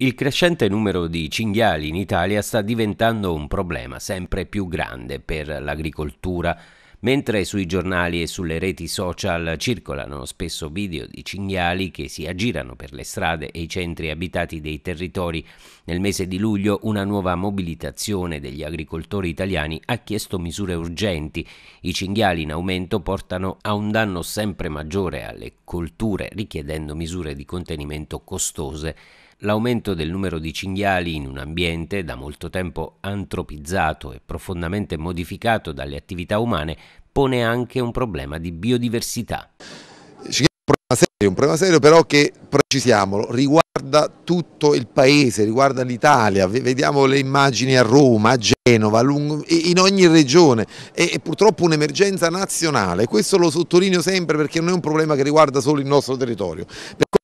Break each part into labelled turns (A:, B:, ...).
A: Il crescente numero di cinghiali in Italia sta diventando un problema sempre più grande per l'agricoltura, mentre sui giornali e sulle reti social circolano spesso video di cinghiali che si aggirano per le strade e i centri abitati dei territori. Nel mese di luglio una nuova mobilitazione degli agricoltori italiani ha chiesto misure urgenti. I cinghiali in aumento portano a un danno sempre maggiore alle colture, richiedendo misure di contenimento costose. L'aumento del numero di cinghiali in un ambiente da molto tempo antropizzato e profondamente modificato dalle attività umane pone anche un problema di biodiversità. è un problema serio, però che,
B: precisiamolo, riguarda tutto il paese, riguarda l'Italia, vediamo le immagini a Roma, a Genova, in ogni regione, è, purtroppo un'emergenza nazionale, questo lo sottolineo sempre perché non è un problema che riguarda solo il nostro territorio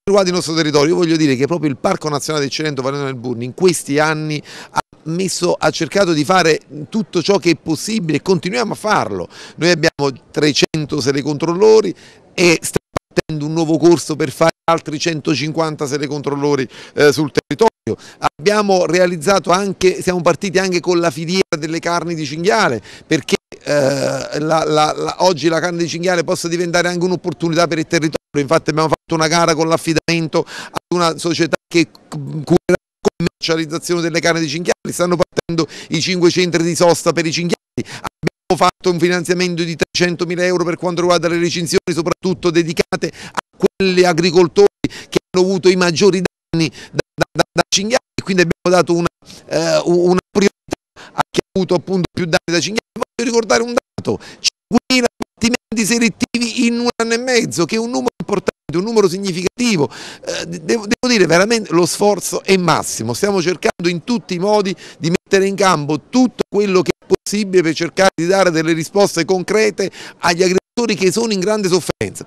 B: riguarda il nostro territorio, io voglio dire che proprio il Parco Nazionale del Cilento Vareno del Burni in questi anni ha Messo, ha cercato di fare tutto ciò che è possibile e continuiamo a farlo. Noi abbiamo 300 telecontrollori e stiamo partendo un nuovo corso per fare altri 150 telecontrollori eh, sul territorio. Abbiamo realizzato anche, siamo partiti anche con la filiera delle carni di cinghiale perché eh, la, la, la, oggi la carne di cinghiale possa diventare anche un'opportunità per il territorio, infatti abbiamo fatto una gara con l'affidamento ad una società che curerà la commercializzazione delle carne di cinghiali, stanno partendo i cinque centri di sosta per i cinghiali, abbiamo fatto un finanziamento di 300 mila euro per quanto riguarda le recinzioni, soprattutto dedicate a quegli agricoltori che hanno avuto i maggiori danni da, da, da, da cinghiali quindi abbiamo dato una, eh, una priorità a chi ha avuto appunto più danni da cinghiali. Voglio ricordare un dato, 5.000 combattimenti selettivi in un anno e mezzo, che è un numero importante importante, un numero significativo, eh, devo, devo dire veramente lo sforzo è massimo, stiamo cercando in tutti i modi di mettere in campo tutto quello che è possibile per cercare di dare delle risposte concrete agli agricoltori che sono in grande sofferenza.